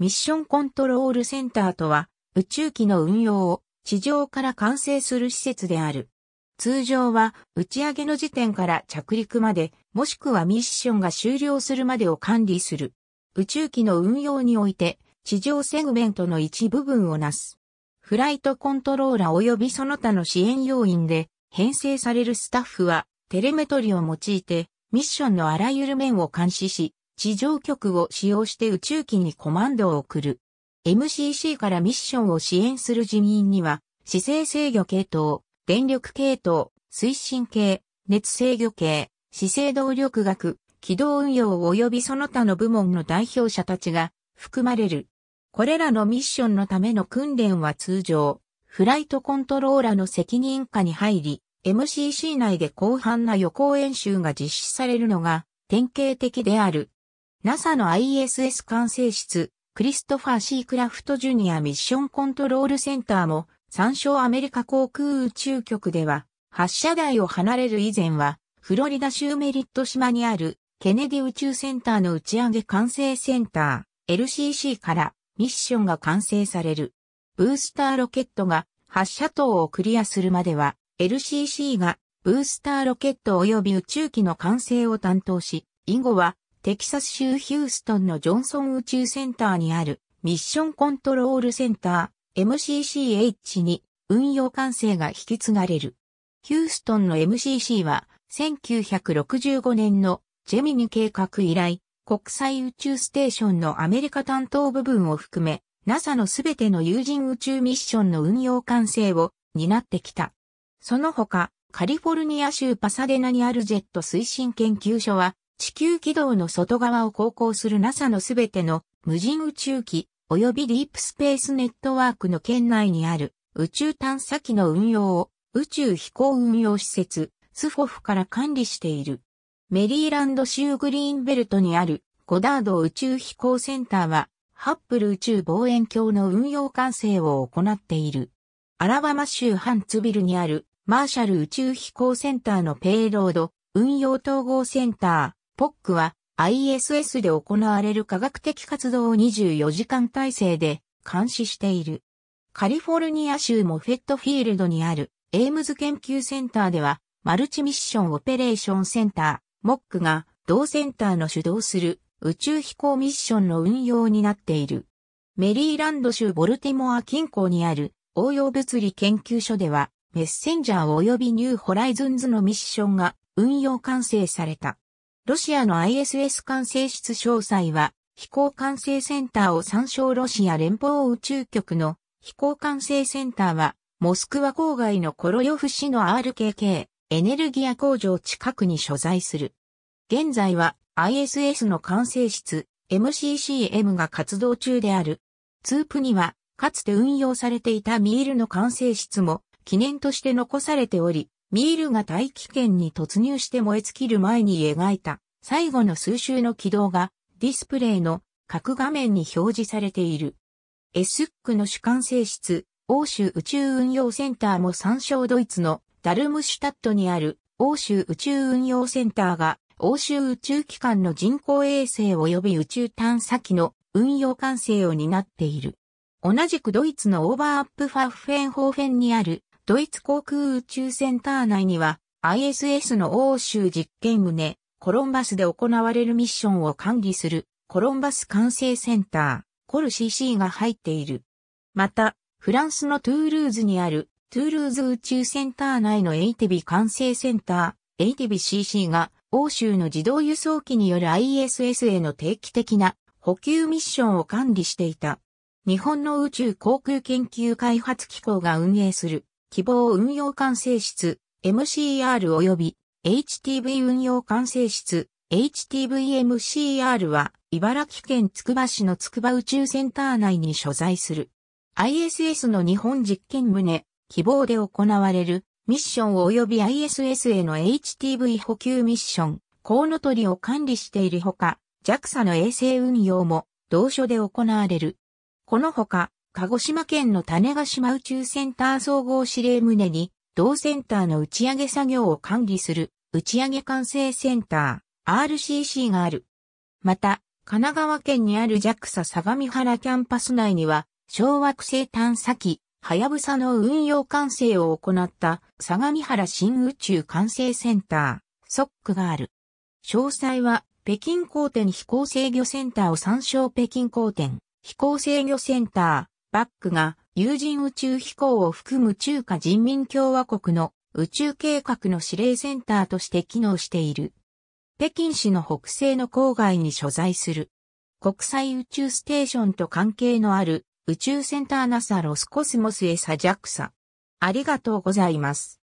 ミッションコントロールセンターとは、宇宙機の運用を地上から完成する施設である。通常は打ち上げの時点から着陸まで、もしくはミッションが終了するまでを管理する。宇宙機の運用において、地上セグメントの一部分をなす。フライトコントローラ及びその他の支援要員で編成されるスタッフはテレメトリを用いてミッションのあらゆる面を監視し、地上局を使用して宇宙機にコマンドを送る。MCC からミッションを支援する人員には、姿勢制御系統、電力系統、推進系、熱制御系、姿勢動力学、軌道運用及びその他の部門の代表者たちが含まれる。これらのミッションのための訓練は通常、フライトコントローラの責任下に入り、MCC 内で広範な予行演習が実施されるのが典型的である。NASA の ISS 管制室、クリストファー・シー・クラフト・ジュニア・ミッション・コントロール・センターも、参照アメリカ航空宇宙局では、発射台を離れる以前は、フロリダ州メリット島にある、ケネディ宇宙センターの打ち上げ管制センター、LCC からミッションが完成される。ブースターロケットが発射塔をクリアするまでは、LCC がブースターロケット及び宇宙機の完成を担当し、以後はテキサス州ヒューストンのジョンソン宇宙センターにあるミッションコントロールセンター MCCH に運用管制が引き継がれる。ヒューストンの MCC は1965年のジェミニ計画以来国際宇宙ステーションのアメリカ担当部分を含め NASA のすべての有人宇宙ミッションの運用管制を担ってきた。その他、カリフォルニア州パサデナにあるジェット推進研究所は、地球軌道の外側を航行する NASA のすべての無人宇宙機及びディープスペースネットワークの圏内にある宇宙探査機の運用を宇宙飛行運用施設スフォフから管理している。メリーランド州グリーンベルトにあるゴダード宇宙飛行センターはハッブル宇宙望遠鏡の運用管制を行っている。アラバマ州ハンツビルにあるマーシャル宇宙飛行センターのペイロード運用統合センター。ポックは ISS で行われる科学的活動を24時間体制で監視している。カリフォルニア州モフェットフィールドにあるエイムズ研究センターではマルチミッションオペレーションセンター、モックが同センターの主導する宇宙飛行ミッションの運用になっている。メリーランド州ボルティモア近郊にある応用物理研究所ではメッセンジャー及びニューホライズンズのミッションが運用完成された。ロシアの ISS 管制室詳細は、飛行管制センターを参照ロシア連邦宇宙局の飛行管制センターは、モスクワ郊外のコロヨフ市の RKK エネルギア工場近くに所在する。現在は ISS の管制室 MCCM が活動中である。ツープには、かつて運用されていたミールの管制室も記念として残されており、ミールが大気圏に突入して燃え尽きる前に描いた最後の数周の軌道がディスプレイの各画面に表示されている。エスックの主管性質、欧州宇宙運用センターも参照ドイツのダルムシュタットにある欧州宇宙運用センターが欧州宇宙機関の人工衛星及び宇宙探査機の運用管制を担っている。同じくドイツのオーバーアップファッフェンホーフェンにあるドイツ航空宇宙センター内には ISS の欧州実験棟、コロンバスで行われるミッションを管理するコロンバス管制センター、コル CC が入っている。また、フランスのトゥールーズにあるトゥールーズ宇宙センター内のエイティビ管制センター、エイティビ CC が欧州の自動輸送機による ISS への定期的な補給ミッションを管理していた。日本の宇宙航空研究開発機構が運営する希望運用管制室 MCR 及び HTV 運用管制室 HTVMCR は茨城県つくば市のつくば宇宙センター内に所在する ISS の日本実験棟希望で行われるミッション及び ISS への HTV 補給ミッションコウノトリを管理しているほか JAXA の衛星運用も同所で行われる。このほか鹿児島県の種子島宇宙センター総合指令棟に、同センターの打ち上げ作業を管理する、打ち上げ管制センター、RCC がある。また、神奈川県にある JAXA 相模原キャンパス内には、小惑星探査機、はやぶさの運用管制を行った相模原新宇宙管制センター、SOC がある。詳細は、北京高天飛行制御センターを参照北京高天飛行制御センター、バックが有人宇宙飛行を含む中華人民共和国の宇宙計画の指令センターとして機能している。北京市の北西の郊外に所在する。国際宇宙ステーションと関係のある宇宙センターナサロスコスモスエサ JAXA。ありがとうございます。